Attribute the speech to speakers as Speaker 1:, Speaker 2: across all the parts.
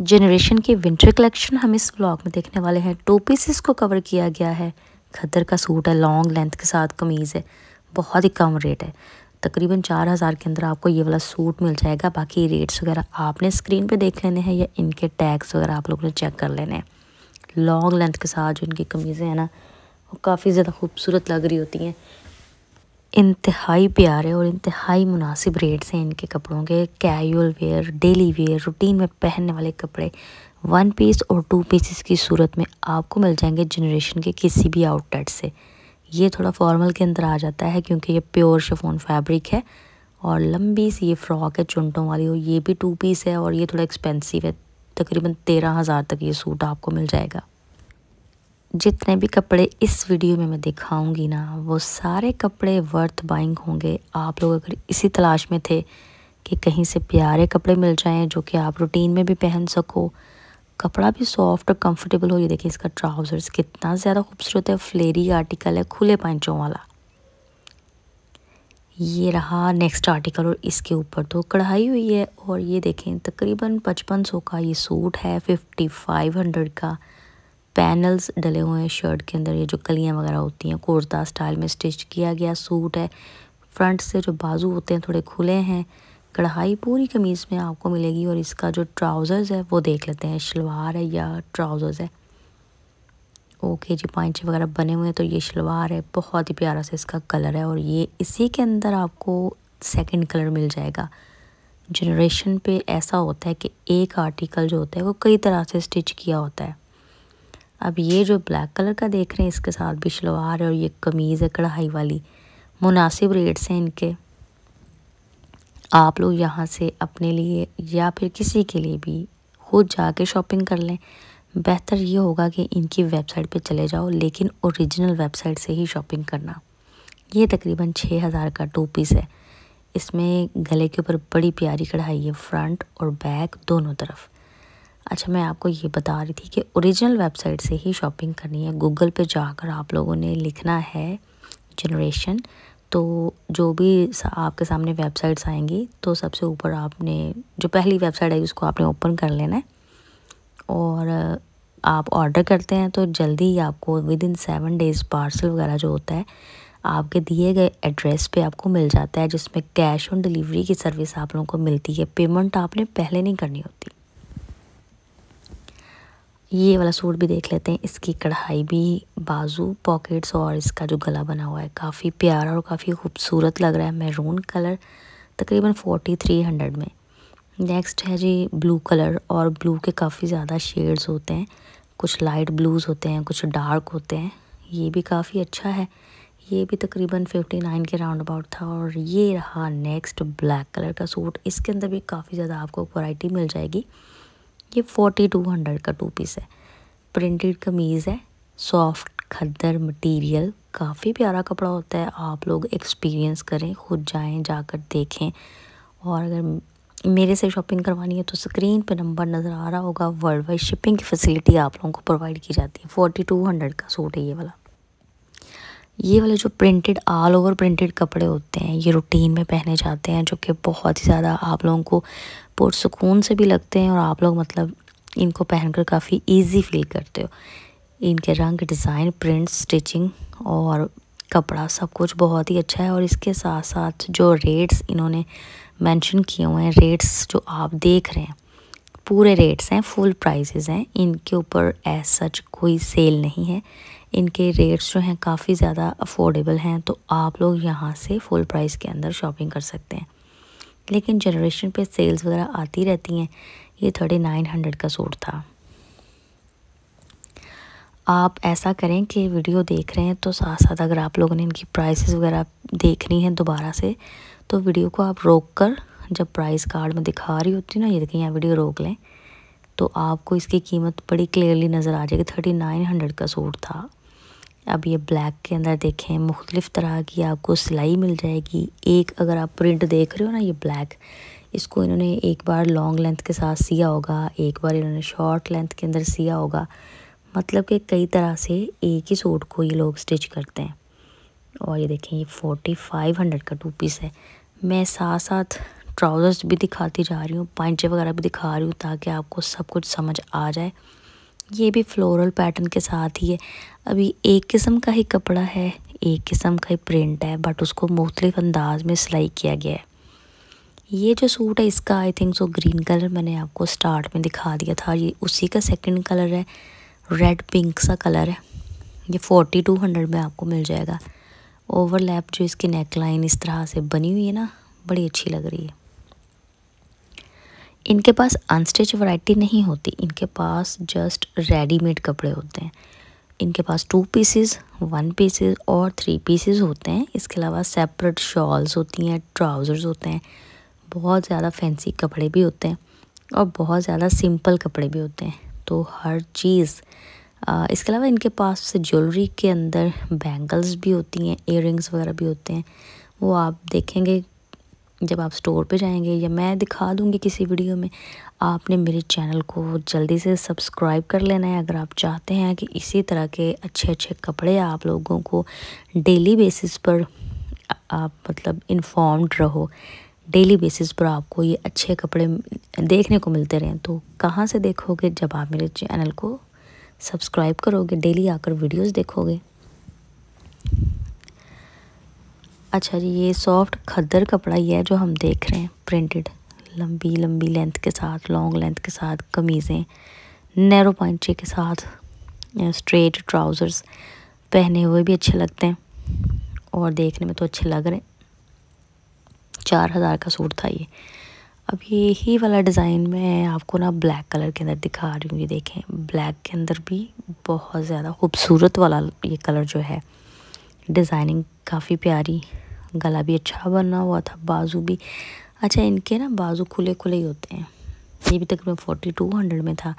Speaker 1: generation के winter collection हम इस ब्लॉग में देखने वाले हैं टू पीसेस को कवर किया गया है खद्दर का सूट है लॉन्ग लेंथ के साथ कमीज़ है बहुत ही कम रेट है तकरीबन चार हज़ार के अंदर आपको ये वाला सूट मिल जाएगा बाकी रेट्स वगैरह आपने स्क्रीन पे देख लेने हैं या इनके टैग्स वगैरह आप लोगों ने चेक कर लेने हैं लॉन्ग लेंथ के साथ जो इनकी कमीज़ें हैं ना वो काफ़ी ज़्यादा खूबसूरत लग रही होती हैं इंतहाई प्यारे और इंतहाई मुनासिब रेट्स हैं इनके कपड़ों के casual wear daily wear routine में पहनने वाले कपड़े वन पीस और टू पीसेस की सूरत में आपको मिल जाएंगे जनरेशन के किसी भी आउटलेट से ये थोड़ा फॉर्मल के अंदर आ जाता है क्योंकि ये प्योर शफोन फैब्रिक है और लंबी सी ये फ़्रॉक है चुनटों वाली और ये भी टू पीस है और ये थोड़ा एक्सपेंसिव है तकरीबन तेरह हज़ार तक ये सूट आपको मिल जाएगा जितने भी कपड़े इस वीडियो में मैं दिखाऊंगी ना वो सारे कपड़े वर्थ बाइंग होंगे आप लोग अगर इसी तलाश में थे कि कहीं से प्यारे कपड़े मिल जाएं जो कि आप रूटीन में भी पहन सको कपड़ा भी सॉफ्ट और कंफर्टेबल हो ये देखिए इसका ट्राउज़र्स कितना ज़्यादा खूबसूरत है फ्लेरी आर्टिकल है खुले पैंचों वाला ये रहा नेक्स्ट आर्टिकल और इसके ऊपर तो कढ़ाई हुई है और ये देखें तकरीबन पचपन सौ का ये सूट है फिफ्टी फाइव हंड्रेड का पैनल्स डले हुए हैं शर्ट के अंदर ये जो कलियाँ वगैरह होती हैं कोर्सदार स्टाइल में स्टिच किया गया सूट है फ्रंट से जो बाजू होते हैं थोड़े खुले हैं कढ़ाई पूरी कमीज़ में आपको मिलेगी और इसका जो ट्राउज़र्स है वो देख लेते हैं शलवार है या ट्राउज़र्स है ओके जी पाइचे वगैरह बने हुए हैं तो ये शलवार है बहुत ही प्यारा सा इसका कलर है और ये इसी के अंदर आपको सेकंड कलर मिल जाएगा जनरेशन पे ऐसा होता है कि एक आर्टिकल जो होता है वो कई तरह से स्टिच किया होता है अब ये जो ब्लैक कलर का देख रहे हैं इसके साथ भी शलवार और ये कमीज़ है कढ़ाई वाली मुनासिब रेट्स हैं इनके आप लोग यहाँ से अपने लिए या फिर किसी के लिए भी खुद जाके शॉपिंग कर लें बेहतर ये होगा कि इनकी वेबसाइट पे चले जाओ लेकिन ओरिजिनल वेबसाइट से ही शॉपिंग करना ये तकरीबन छः हज़ार का टू पीस है इसमें गले के ऊपर बड़ी प्यारी कढ़ाई है फ्रंट और बैक दोनों तरफ अच्छा मैं आपको ये बता रही थी कि ओरिजिनल वेबसाइट से ही शॉपिंग करनी है गूगल पे जाकर आप लोगों ने लिखना है जनरेशन तो जो भी सा, आपके सामने वेबसाइट्स आएंगी तो सबसे ऊपर आपने जो पहली वेबसाइट आई उसको आपने ओपन कर लेना है और आप ऑर्डर करते हैं तो जल्दी ही आपको within seven days parcel वगैरह जो होता है आपके दिए गए एड्रेस पे आपको मिल जाता है जिसमें कैश ऑन डिलीवरी की सर्विस आप लोगों को मिलती है पेमेंट आपने पहले नहीं करनी होती ये वाला सूट भी देख लेते हैं इसकी कढ़ाई भी बाजू पॉकेट्स और इसका जो गला बना हुआ है काफ़ी प्यारा और काफ़ी खूबसूरत लग रहा है मैरून कलर तकरीबन फोर्टी थ्री हंड्रेड में नेक्स्ट है जी ब्लू कलर और ब्लू के काफ़ी ज़्यादा शेड्स होते हैं कुछ लाइट ब्लूज़ होते हैं कुछ डार्क होते हैं ये भी काफ़ी अच्छा है ये भी तकरीबन फिफ्टी नाइन के राउंड अबाउट था और ये रहा नेक्स्ट ब्लैक कलर का सूट इसके अंदर भी काफ़ी ज़्यादा आपको वैरायटी मिल जाएगी ये फोर्टी टू हंड्रेड का टू पीस है प्रिंटेड कमीज़ है सॉफ्ट खद्दर मटेरियल काफ़ी प्यारा कपड़ा होता है आप लोग एक्सपीरियंस करें खुद जाएं जाकर देखें और अगर मेरे से शॉपिंग करवानी है तो स्क्रीन पे नंबर नज़र आ रहा होगा वर्ल्ड वाइड शिपिंग की फैसिलिटी आप लोगों को प्रोवाइड की जाती है फोर्टी टू हंड्रेड का सूट है ये वाला ये वाले जो प्रिंटेड ऑल ओवर प्रिंटेड कपड़े होते हैं ये रूटीन में पहने जाते हैं जो कि बहुत ही ज़्यादा आप लोगों को पुरसकून से भी लगते हैं और आप लोग मतलब इनको पहनकर काफ़ी इजी फील करते हो इनके रंग डिज़ाइन प्रिंट स्टिचिंग और कपड़ा सब कुछ बहुत ही अच्छा है और इसके साथ साथ जो रेट्स इन्होंने मैंशन किए हुए हैं रेट्स जो आप देख रहे हैं पूरे रेट्स हैं फुल प्राइसेस हैं इनके ऊपर एज सच कोई सेल नहीं है इनके रेट्स जो हैं काफ़ी ज़्यादा अफोर्डेबल हैं तो आप लोग यहाँ से फुल प्राइस के अंदर शॉपिंग कर सकते हैं लेकिन जनरेशन पे सेल्स वगैरह आती रहती हैं ये थर्टी नाइन हंड्रेड का सूट था आप ऐसा करें कि वीडियो देख रहे हैं तो साथ साथ अगर आप लोगों ने इनकी प्राइसेस वगैरह देखनी है दोबारा से तो वीडियो को आप रोक कर जब प्राइस कार्ड में दिखा रही होती ना ये देखें यहाँ वीडियो रोक लें तो आपको इसकी कीमत बड़ी क्लियरली नज़र आ जाएगी थर्टी नाइन हंड्रेड का सूट था अब ये ब्लैक के अंदर देखें मुख्तलिफ़ तरह की आपको सिलाई मिल जाएगी एक अगर आप प्रिंट देख रहे हो ना ये ब्लैक इसको इन्होंने एक बार लॉन्ग लेंथ के साथ सिया होगा एक बार इन्होंने शॉर्ट लेंथ के अंदर सिया होगा मतलब कि कई तरह से एक ही सूट को ये लोग स्टिच करते हैं और ये देखें ये फोर्टी फाइव हंड्रेड का टू पीस है मैं साथ साथ ट्राउज़र्स भी दिखाती जा रही हूँ पंचे वगैरह भी दिखा रही हूँ ताकि आपको सब कुछ समझ आ जाए ये भी फ्लोरल पैटर्न के साथ ही है अभी एक किस्म का ही कपड़ा है एक किस्म का ही प्रिंट है बट उसको मुख्तलिफ अंदाज में सिलाई किया गया है ये जो सूट है इसका I think so green colour मैंने आपको स्टार्ट में दिखा दिया था ये उसी का सेकंड कलर है रेड पिंक सा कलर है ये फोर्टी टू हंड्रेड में आपको मिल जाएगा ओवरलैप जो इसकी नेकलाइन इस तरह से बनी हुई है ना बड़ी अच्छी लग रही है इनके पास अनस्टिच वैरायटी नहीं होती इनके पास जस्ट रेडीमेड कपड़े होते हैं इनके पास टू पीसेस वन पीसेस और थ्री पीसेस होते हैं इसके अलावा सेपरेट शॉल्स होती हैं ट्राउज़र्स होते हैं बहुत ज़्यादा फैंसी कपड़े भी होते हैं और बहुत ज़्यादा सिंपल कपड़े भी होते हैं तो हर चीज़ इसके अलावा इनके पास ज्वेलरी के अंदर बैंगल्स भी होती हैं इयर वगैरह भी होते हैं वो आप देखेंगे जब आप स्टोर पे जाएंगे या मैं दिखा दूँगी किसी वीडियो में आपने मेरे चैनल को जल्दी से सब्सक्राइब कर लेना है अगर आप चाहते हैं कि इसी तरह के अच्छे अच्छे कपड़े आप लोगों को डेली बेसिस पर आप मतलब इन्फॉर्म्ड रहो डेली बेसिस पर आपको ये अच्छे कपड़े देखने को मिलते रहें तो कहाँ से देखोगे जब आप मेरे चैनल को सब्सक्राइब करोगे डेली आकर वीडियोज़ देखोगे अच्छा जी ये सॉफ्ट खद्दर कपड़ा ही है जो हम देख रहे हैं प्रिंटेड लंबी लंबी लेंथ के साथ लॉन्ग लेंथ के साथ कमीज़ें नैरो पंचे के साथ स्ट्रेट ट्राउज़र्स पहने हुए भी अच्छे लगते हैं और देखने में तो अच्छे लग रहे हैं चार हज़ार का सूट था ये अब ये ही वाला डिज़ाइन मैं आपको ना ब्लैक कलर के अंदर दिखा रही हूँ ये देखें ब्लैक के अंदर भी बहुत ज़्यादा खूबसूरत वाला ये कलर जो है डिज़ाइनिंग काफ़ी प्यारी गला भी अच्छा बना हुआ था बाजू भी अच्छा इनके ना बाजू खुले खुले ही होते हैं ये भी तकरीबन फोर्टी टू हंड्रेड में था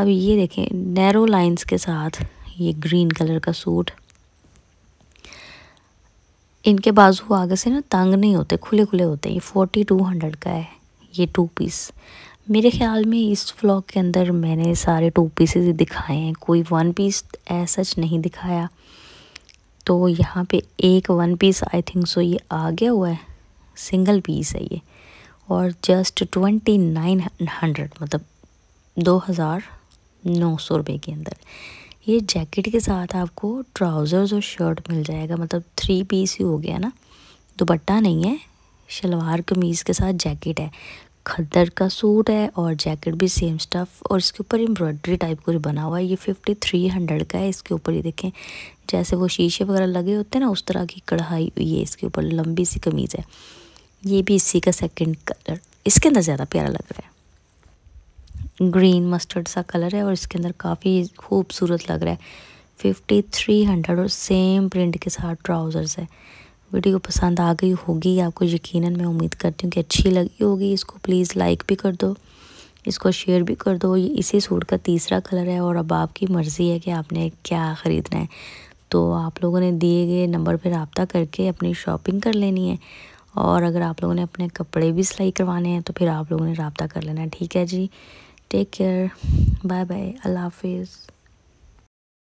Speaker 1: अब ये देखें नैरो लाइंस के साथ ये ग्रीन कलर का सूट इनके बाजू आगे से ना तंग नहीं होते खुले खुले होते हैं ये फोर्टी टू हंड्रेड का है ये टू पीस मेरे ख्याल में इस फ्लॉक के अंदर मैंने सारे टू पीसेस दिखाए हैं कोई वन पीस ऐसा नहीं दिखाया तो यहाँ पे एक one piece I think so ये आ गया हुआ है सिंगल पीस है ये और जस्ट ट्वेंटी नाइन हंड्रेड मतलब दो हज़ार नौ सौ रुपये के अंदर ये जैकेट के साथ आपको ट्राउज़र्स और शर्ट मिल जाएगा मतलब थ्री पीस ही हो गया ना दुपट्टा नहीं है शलवार कमीज़ के साथ जैकेट है खद्दर का सूट है और जैकेट भी सेम स्टफ और इसके ऊपर एम्ब्रॉयडरी टाइप कुछ बना हुआ है ये फिफ्टी थ्री हंड्रेड का है इसके ऊपर ये देखें जैसे वो शीशे वगैरह लगे होते हैं ना उस तरह की कढ़ाई हुई है इसके ऊपर लंबी सी कमीज़ है ये भी इसी का सेकंड कलर इसके अंदर ज़्यादा प्यारा लग रहा है ग्रीन मस्टर्ड सा कलर है और इसके अंदर काफ़ी खूबसूरत लग रहा है फिफ्टी थ्री हंड्रेड और सेम प्रिंट के साथ ट्राउज़र्स है वीडियो पसंद आ गई होगी आपको यकीनन मैं उम्मीद करती हूँ कि अच्छी लगी होगी इसको प्लीज़ लाइक भी कर दो इसको शेयर भी कर दो ये इसी सूट का तीसरा कलर है और अब आपकी मर्ज़ी है कि आपने क्या ख़रीदना है तो आप लोगों ने दिए गए नंबर पर रबता करके अपनी शॉपिंग कर लेनी है और अगर आप लोगों ने अपने कपड़े भी सिलाई करवाने हैं तो फिर आप लोगों ने रबता कर लेना है ठीक है जी टेक केयर बाय बाय अल्लाह हाफिज़